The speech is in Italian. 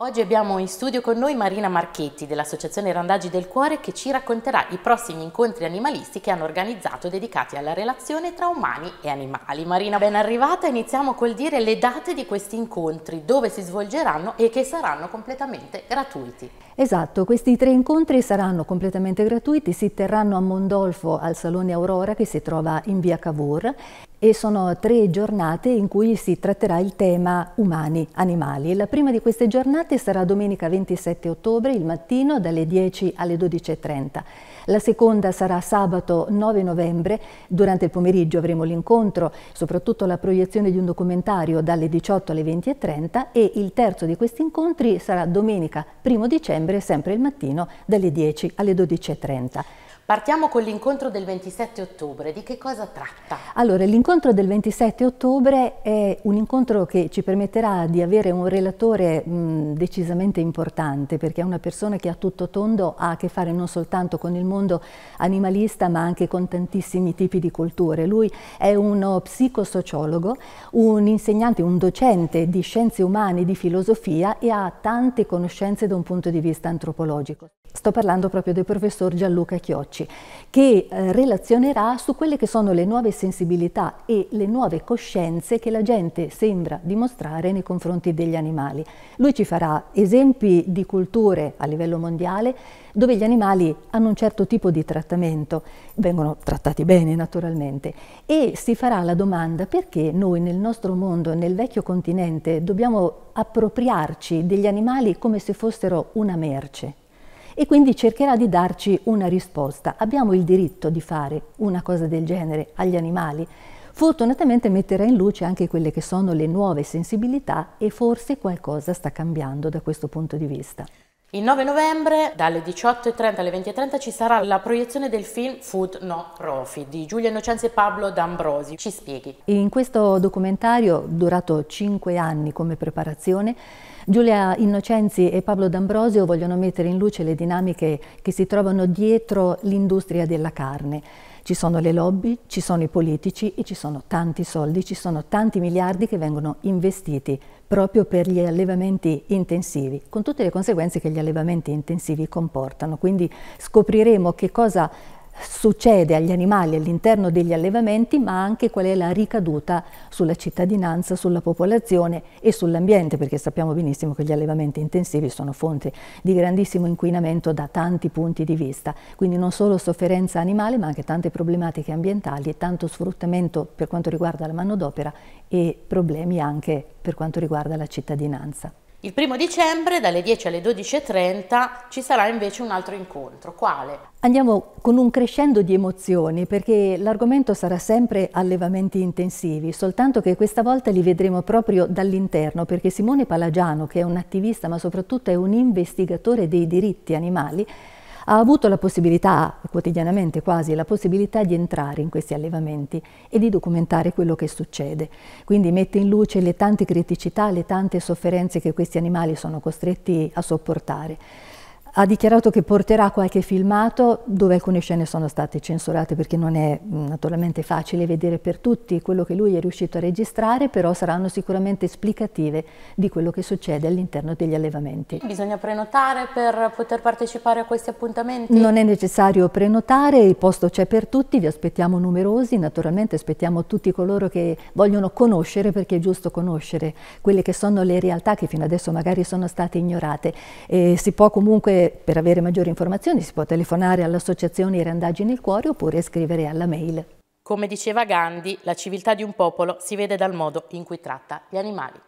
Oggi abbiamo in studio con noi Marina Marchetti dell'Associazione Randaggi del Cuore che ci racconterà i prossimi incontri animalisti che hanno organizzato dedicati alla relazione tra umani e animali. Marina, ben arrivata, iniziamo col dire le date di questi incontri, dove si svolgeranno e che saranno completamente gratuiti. Esatto, questi tre incontri saranno completamente gratuiti, si terranno a Mondolfo al Salone Aurora che si trova in via Cavour e sono tre giornate in cui si tratterà il tema umani, animali. La prima di queste giornate sarà domenica 27 ottobre, il mattino, dalle 10 alle 12.30. La seconda sarà sabato 9 novembre, durante il pomeriggio avremo l'incontro, soprattutto la proiezione di un documentario dalle 18 alle 20.30 e il terzo di questi incontri sarà domenica 1 dicembre, sempre il mattino, dalle 10 alle 12.30. Partiamo con l'incontro del 27 ottobre, di che cosa tratta? Allora, l'incontro del 27 ottobre è un incontro che ci permetterà di avere un relatore mh, decisamente importante, perché è una persona che a tutto tondo ha a che fare non soltanto con il mondo animalista, ma anche con tantissimi tipi di culture. Lui è uno psicosociologo, un insegnante, un docente di scienze umane, e di filosofia e ha tante conoscenze da un punto di vista antropologico. Sto parlando proprio del professor Gianluca Chiocci, che eh, relazionerà su quelle che sono le nuove sensibilità e le nuove coscienze che la gente sembra dimostrare nei confronti degli animali. Lui ci farà esempi di culture a livello mondiale dove gli animali hanno un certo tipo di trattamento, vengono trattati bene naturalmente, e si farà la domanda perché noi nel nostro mondo, nel vecchio continente, dobbiamo appropriarci degli animali come se fossero una merce e quindi cercherà di darci una risposta. Abbiamo il diritto di fare una cosa del genere agli animali? Fortunatamente metterà in luce anche quelle che sono le nuove sensibilità e forse qualcosa sta cambiando da questo punto di vista. Il 9 novembre dalle 18.30 alle 20.30 ci sarà la proiezione del film Food No Profit di Giulia Innocenzi e Pablo D'Ambrosi. Ci spieghi. In questo documentario, durato 5 anni come preparazione, Giulia Innocenzi e Pablo D'Ambrosio vogliono mettere in luce le dinamiche che si trovano dietro l'industria della carne. Ci sono le lobby, ci sono i politici e ci sono tanti soldi, ci sono tanti miliardi che vengono investiti proprio per gli allevamenti intensivi, con tutte le conseguenze che gli allevamenti intensivi comportano. Quindi scopriremo che cosa succede agli animali all'interno degli allevamenti, ma anche qual è la ricaduta sulla cittadinanza, sulla popolazione e sull'ambiente, perché sappiamo benissimo che gli allevamenti intensivi sono fonte di grandissimo inquinamento da tanti punti di vista, quindi non solo sofferenza animale, ma anche tante problematiche ambientali e tanto sfruttamento per quanto riguarda la manodopera e problemi anche per quanto riguarda la cittadinanza. Il primo dicembre dalle 10 alle 12.30 ci sarà invece un altro incontro. Quale? Andiamo con un crescendo di emozioni perché l'argomento sarà sempre allevamenti intensivi, soltanto che questa volta li vedremo proprio dall'interno perché Simone Palagiano, che è un attivista ma soprattutto è un investigatore dei diritti animali, ha avuto la possibilità, quotidianamente quasi, la possibilità di entrare in questi allevamenti e di documentare quello che succede. Quindi mette in luce le tante criticità, le tante sofferenze che questi animali sono costretti a sopportare ha dichiarato che porterà qualche filmato dove alcune scene sono state censurate perché non è mm, naturalmente facile vedere per tutti quello che lui è riuscito a registrare, però saranno sicuramente esplicative di quello che succede all'interno degli allevamenti. Bisogna prenotare per poter partecipare a questi appuntamenti? Non è necessario prenotare, il posto c'è per tutti, vi aspettiamo numerosi, naturalmente aspettiamo tutti coloro che vogliono conoscere perché è giusto conoscere quelle che sono le realtà che fino adesso magari sono state ignorate. E si può comunque per avere maggiori informazioni si può telefonare all'associazione I nel Cuore oppure scrivere alla mail. Come diceva Gandhi, la civiltà di un popolo si vede dal modo in cui tratta gli animali.